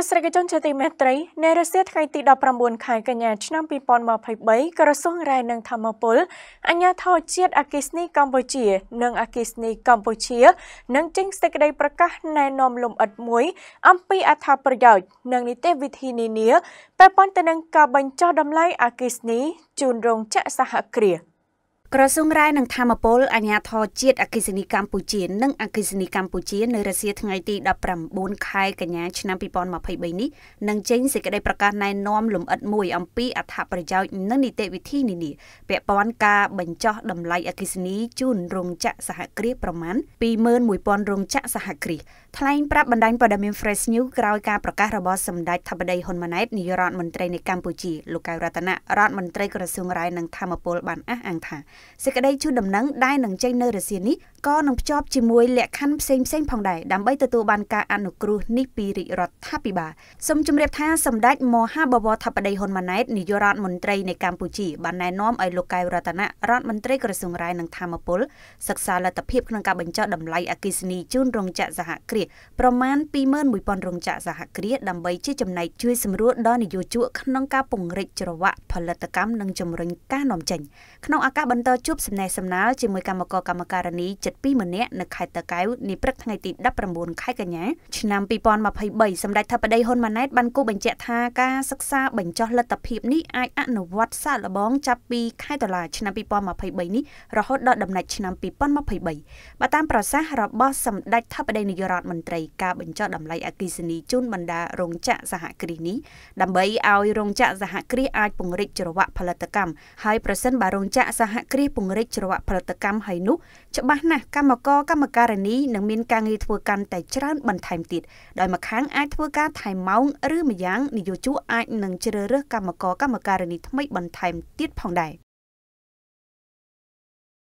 ទស្សនិកជនជាទីមេត្រីនៅរសៀលថ្ងៃទី19ខែកញ្ញាឆ្នាំ2023ក្រសួងរាយនឹងធម្មពលអញ្ញាធរជាតិអគិសនីកម្ពុជា និងអគិសនីកម្ពុជានឹងចេញសេចក្តីប្រកាសណែនាំលំអិតមួយអំពីអត្ថប្រយោជន៍និងនីតិវិធីនានាពាក់ព័ន្ធទៅនឹងការបញ្ចុះតម្លៃអគិសនីជូនរោងចក្រសហគ្រាស។ក្រសួងរាយនិងធម្មពលអាជ្ញាធរជាតិអគិសនីកម្ពុជានិងអគិសនីកម្ពុជានៅរសៀលថ្ងៃទី19ខែកញ្ញាឆ្នាំ2023នេះនឹងចេញសេចក្តីប្រកាសណែនាំលម្អិតមួយអំពីអត្ថប្រយោជន៍និងនីតិវិធីនានាពាក់ព័ន្ធការបញ្ចុះតម្លៃអគិសនីជូនរោងចក្រសហគ្រាសប្រមាណ21,000រោងចក្រសហគ្រាសថ្លែងប្រាប់បណ្ដាញព័ត៌មាន Fresh News ក្រោយការប្រកាសរបស់សម្ដេចថបដីហ៊ុនម៉ាណែតនាយករដ្ឋមន្ត្រីនៃកម្ពុជាលោកកៅរតនៈរដ្ឋមន្ត្រីក្រសួងរាយនិងធម្មពលបានអះអាងថាសេចក្តីជូនដំណឹងដែលនឹងចេញនៅរសៀលនេះក៏នឹងភ្ជាប់ជាមួយលក្ខខណ្ឌផ្សេងផ្សេងផងដែរដើម្បីទទួលបានការអនុគ្រោះនេះពីរាជរដ្ឋាភិបាលសូមជម្រាបថាសម្ដេចមហាបវរធិបតីហ៊ុនម៉ាណែតនាយករដ្ឋមន្ត្រីនៃកម្ពុជាបានណែនាំឲ្យលោកកែវរតនៈរដ្ឋមន្ត្រីក្រសួងរាយនិងធម្មពលសិក្សាលទ្ធភាពក្នុងការបញ្ចុះតម្លៃអគិសនីជូនរោងចក្រសហគ្រាសប្រមាណ21,000រោងចក្រសហគ្រាសដើម្បីជាចំណែកជួយសម្រួលដល់និយោជកក្នុងការពង្រីកច្រវាក់ផលិតកម្មនិងជំរុញការនាំចេញក្នុងឱកាសបន្តបន្តជួបសំណេះសំណាលជាមួយគណៈកម្មការកម្មការនីជិត2ម្នាក់នៅខេត្តតាកែវនាព្រឹកថ្ងៃទី19ខែកញ្ញាឆ្នាំ2023សម្ដេចថាបតីហ៊ុនម៉ាណែតបានគូបញ្ជាក់ថាការសិក្សាបញ្ចុះលទ្ធភាពនេះអាចអនុវត្តសាកល្បងចាប់ពីខែតុលាឆ្នាំ2023នេះរហូតដល់ដំណាច់ឆ្នាំ2023បើតាមប្រសាសន៍របស់សម្ដេចថាបតីនាយករដ្ឋមន្ត្រីការបញ្ចុះតម្លៃអគិសនីជូនបណ្ដារោងចក្រសហគ្រាសនេះដើម្បីឲ្យរោងចក្រសហគ្រាសអាចពង្រីកច្រវាក់ផលិតកម្មហើយប្រសិនបើរោងចក្រសហគ្រាសគ្រីពង្រីកច្រវាក់ផលិតកម្មហើយនោះច្បាស់ណាស់កម្មករកម្មការិនីនឹងមានការងារធ្វើកាន់តែច្រើនបន្ថែមទៀតដោយម្ខាងអាចធ្វើការថែម៉ោងឬម្យ៉ាង នយោជកអាចនឹងជ្រើសរើសកម្មករកម្មការិនីថ្មីបន្ថែមទៀតផងដែរ